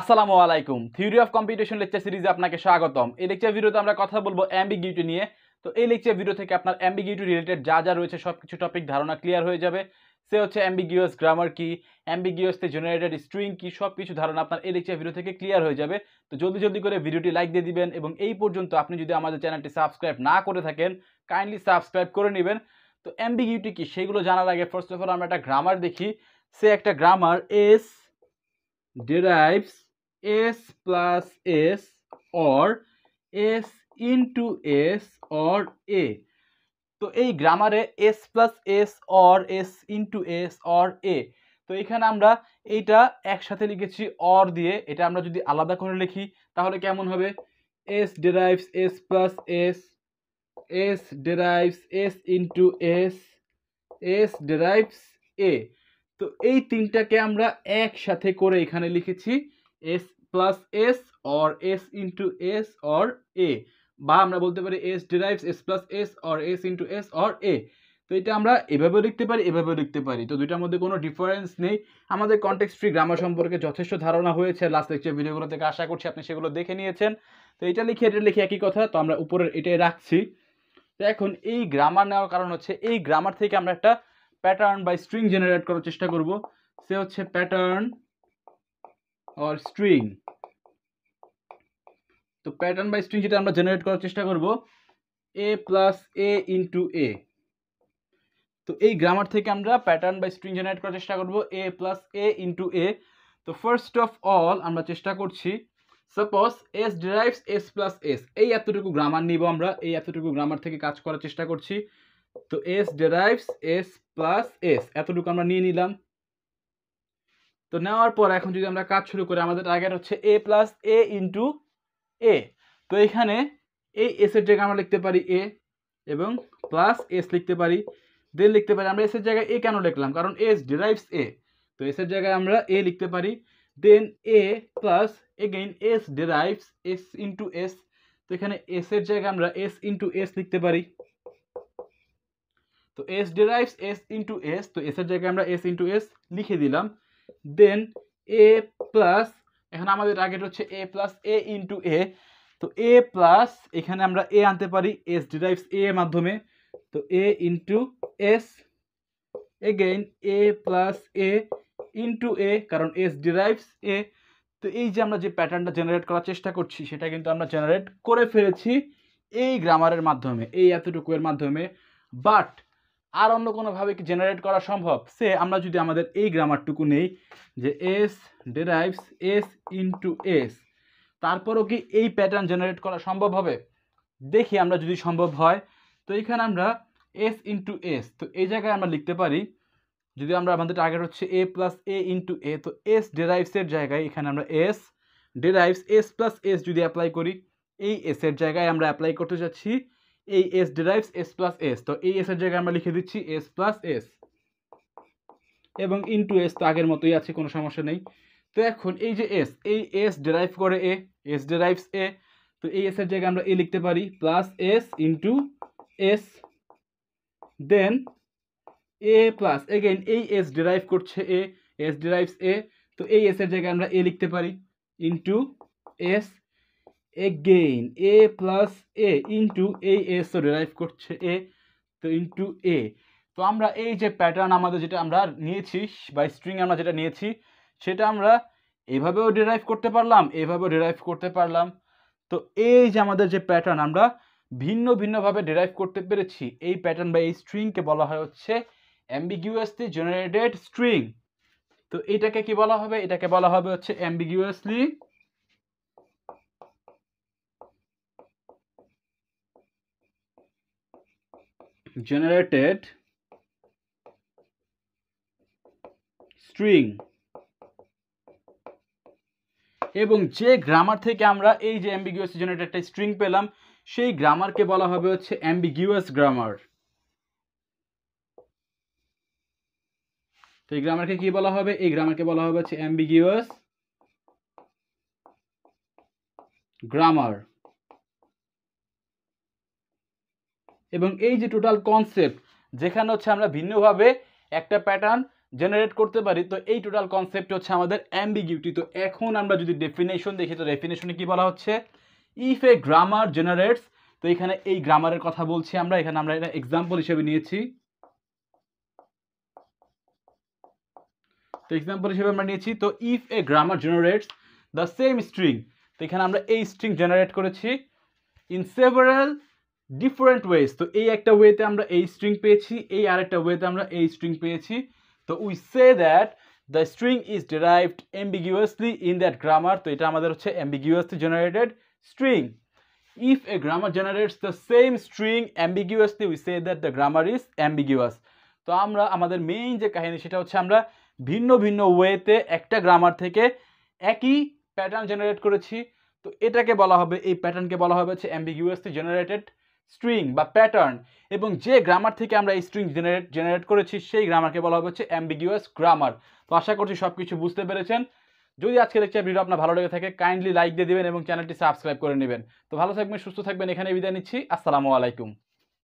আসসালামু আলাইকুম theory of competition lecture সিরিজে আপনাকে স্বাগতম এই লেকচার ভিডিওতে আমরা কথা বলবো অ্যাম্বিগিউটি নিয়ে তো এই লেকচার ভিডিও থেকে আপনার অ্যাম্বিগিউটি রিলেটেড যা যা রয়েছে সব কিছু টপিক ধারণা ক্লিয়ার হয়ে যাবে সে হচ্ছে অ্যাম্বিগিউস গ্রামার কি অ্যাম্বিগিউসতে জেনারেটেড স্ট্রিং কি সব কিছু ধারণা আপনার এই লেকচার ভিডিও থেকে ক্লিয়ার হয়ে যাবে তো জলদি জলদি করে ভিডিওটি লাইক দিয়ে দিবেন এবং এই পর্যন্ত আপনি যদি আমাদের চ্যানেলটি সাবস্ক্রাইব না করে থাকেন কাইন্ডলি সাবস্ক্রাইব করে নেবেন তো অ্যাম্বিগিউটি কি সেগুলো জানার আগে ফার্স্ট অফ অল আমরা একটা গ্রামার দেখি সে একটা grammar S derives s plus s or s into s or a তো এই গ্রামারে S plus S or S into S or a তো এখানে আমরা এইটা একসাথে লিখেছি অর দিয়ে এটা আমরা যদি আলাদা করে লিখি তাহলে কেমন হবে S derives S plus S S derives S into S S derives a তো এই তিনটাকে আমরা একসাথে করে এখানে লিখেছি S plus S or S into S or a বা আমরা বলতে পারি S derives S plus S or S into S or a তো এটা আমরা এভাবেও লিখতে পারি এভাবেও লিখতে পারি তো দুইটার মধ্যে কোনো ডিফারেন্স নেই আমাদের কন্টেক্সট ফ্রি গ্রামার সম্পর্কে যথেষ্ট ধারণা হয়েছে লাস্ট লেকচার ভিডিওগুলো থেকে আশা করছি আপনি সেগুলো দেখে নিয়েছেন তো এটা লিখে এটা লিখে একই কথা তো আমরা উপরে এটাই রাখছি তো এখন এই গ্রামার নেওয়ার কারণ হচ্ছে এই গ্রামার থেকে আমরা একটা প্যাটার্ন বা স্ট্রিং জেনারেট করার চেষ্টা করব সে হচ্ছে প্যাটার্ন অর স্ট্রিং তো প্যাটার্ন বাই স্ট্রিং যেটা আমরা জেনারেট করার চেষ্টা করব এ প্লাস এ ইন্টু এ তো এই গ্রামার থেকে আমরা প্যাটার্ন বাই স্ট্রিং জেনারেট করার চেষ্টা করব এ প্লাস এ ইন্টু এ তো ফার্স্ট অফ অল আমরা চেষ্টা করছি suppose S derives S plus S এই এতটুকু গ্রামার নিব আমরা এই এতটুকু গ্রামার থেকে কাজ করার চেষ্টা করছি তো S derives S plus S এতটুকু আমরা নিয়ে নিলাম তো নেওয়ার পর এখন যদি আমরা কাজ শুরু করি আমাদের টার্গেট হচ্ছে এ প্লাস এ ইন্টু এ তো এখানে এই এসের জায়গায় আমরা লিখতে পারি এ এবং প্লাস এস লিখতে পারি দেন লিখতে পারি আমরা এসের জায়গায় এ কেন লিখলাম কারণ এস ডিরাইভস এ তো এসের জায়গায় আমরা এ লিখতে পারি then a plus again S derives S into S তো এখানে এস এর জায়গায় আমরা এস ইন্টু এস লিখতে পারি তো S derives S into S তো এসের জায়গায় আমরা এস ইন্টু এস লিখে দিলাম দেন এ প্লাস এখানে আমাদের টার্গেট হচ্ছে এ প্লাস এ ইন্টু এ তো এ প্লাস এখানে আমরা এ আনতে পারি এস ডিরাইভস এ এর মাধ্যমে তো a into S again a plus a into a কারণ এস ডিরাইভস এ তো এই যে আমরা যে প্যাটার্নটা জেনারেট করার চেষ্টা করছি সেটা কিন্তু আমরা জেনারেট করে ফেলেছি এই গ্রামারের মাধ্যমে এই এতটুকু এর মাধ্যমে বাট আর অন্য কোনোভাবে কি জেনারেট করা সম্ভব সে আমরা যদি আমাদের এই গ্রামারটুকু নেই যে S derives S into S তারপরও কি এই প্যাটার্ন জেনারেট করা সম্ভব হবে দেখি আমরা যদি সম্ভব হয় তো এখানে আমরা এস ইন্টু এস তো এই জায়গায় আমরা লিখতে পারি যদি আমরা আমাদের টার্গেট হচ্ছে এ প্লাস এ ইন্টু এ তো এস ডেরাইভসের জায়গায় এখানে আমরা S derives S plus S যদি অ্যাপ্লাই করি এই এসের জায়গায় আমরা অ্যাপ্লাই করতে যাচ্ছি এই S derives S plus S তো এই এসের জায়গায় আমরা লিখে দিচ্ছি এস প্লাস এস এবং ইনটু এস তো আগের মতোই আছে কোনো সমস্যা নেই তো এখন এই যে এস এই এস ডেরাইভ করে এ এস ডেরাইভস এ তো এই এসের জায়গায় আমরা এ লিখতে পারি plus S into S then a plus again এই এস ডেরাইভ করছে এ এস ডিরাইভস এ তো এই এসের জায়গায় আমরা এ লিখতে পারি into S again a plus a into a a so derive করছে এ তো ইন্টু এ তো আমরা এই যে প্যাটার্ন আমাদের যেটা আমরা নিয়েছি বাই স্ট্রিং আমরা যেটা নিয়েছি সেটা আমরা এভাবেও ডেরাইভ করতে পারলাম এভাবেও ডেরাইভ করতে পারলাম তো এই যে আমাদের যে প্যাটার্ন আমরা ভিন্ন ভিন্নভাবে ডেরাইভ করতে পেরেছি এই প্যাটার্ন বা এই স্ট্রিংকে বলা হয় হচ্ছে অ্যাম্বিগুয়াসলি জেনারেটেড স্ট্রিং তো এটাকে কি বলা হবে এটাকে বলা হবে হচ্ছে অ্যাম্বিগুয়াসলি generated string এবং যে গ্রামার থেকে আমরা এই যে অ্যাম্বিগুয়াস জেনারেটেড স্ট্রিং পেলাম সেই গ্রামারকে বলা হবে হচ্ছে অ্যাম্বিগুয়াস গ্রামার তো এই গ্রামারকে কি বলা হবে এই গ্রামারকে বলা হবে হচ্ছে অ্যাম্বিগুয়াস গ্রামার এবং এই যে টোটাল কনসেপ্ট যেখানে হচ্ছে আমরা ভিন্নভাবে একটা প্যাটার্ন জেনারেট করতে পারি তো এই টোটাল কনসেপ্ট হচ্ছে আমাদের অ্যাম্বিগিউটি তো এখন আমরা যদি ডেফিনেশন দেখি তো ডেফিনেশনে কী বলা হচ্ছে ইফ এ গ্রামার জেনারেটস তো এখানে এই গ্রামারের কথা বলছি আমরা এখানে আমরা এটা এক্সাম্পল হিসেবে নিয়েছি তো এক্সাম্পল হিসেবে আমরা নিয়েছি তো if a grammar generates the same string তো এখানে আমরা এই স্ট্রিং জেনারেট করেছি ইন সেভারেল ডিফারেন্ট ওয়েজ তো এই একটা ওয়েতে আমরা এই স্ট্রিং পেয়েছি এই আরেকটা ওয়েতে আমরা এই স্ট্রিং পেয়েছি তো we say that the string is derived ambiguously in that grammar তো এটা আমাদের হচ্ছে ambiguously generated string if a grammar generates the same string ambiguously we say that the grammar is ambiguous তো আমরা আমাদের মেইন যে কাহিনী সেটা হচ্ছে আমরা ভিন্ন ভিন্ন ওয়েতে একটা গ্রামার থেকে একই প্যাটার্ন জেনারেট করেছি তো এটাকে বলা হবে এই প্যাটার্নকে বলা হবে হচ্ছে অ্যাম্বিগিউসলি জেনারেটেড স্ট্রিং বা প্যাটার্ন এবং যে গ্রামার থেকে আমরা এই স্ট্রিং জেনারেট জেনারেট করেছি সেই গ্রামারকে বলা হচ্ছে অ্যাম্বিগুয়াস গ্রামার তো আশা করছি সব কিছু বুঝতে পেরেছেন যদি আজকের দেখছি ভিডিও আপনার ভালো লেগে থাকে কাইন্ডলি লাইক দিয়ে দেবেন এবং চ্যানেলটি সাবস্ক্রাইব করে নেবেন তো ভালো থাকবেন সুস্থ থাকবেন এখানে বিদায় নিচ্ছি আসসালামু আলাইকুম